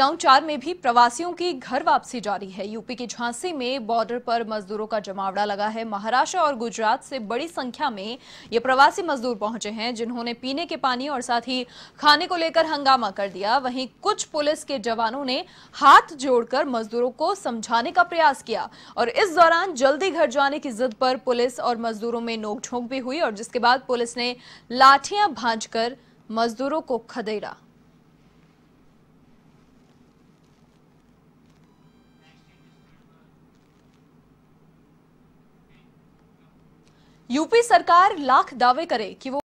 lockdown चार में भी प्रवासियों की घर वापसी जारी है यूपी के झांसी में बॉर्डर पर मजदूरों का जमावड़ा लगा है महाराष्ट्र और गुजरात से बड़ी संख्या में ये प्रवासी मजदूर पहुंचे हैं जिन्होंने पीने के पानी और साथ ही खाने को लेकर हंगामा कर दिया वहीं कुछ पुलिस के जवानों ने हाथ जोड़कर मजदूरों को समझाने का प्रयास किया और इस दौरान जल्दी घर जाने की जिद पर पुलिस और मजदूरों में नोकझोंक भी हुई और जिसके बाद पुलिस ने लाठियां भाज मजदूरों को खदेड़ा यूपी सरकार लाख दावे करे कि वो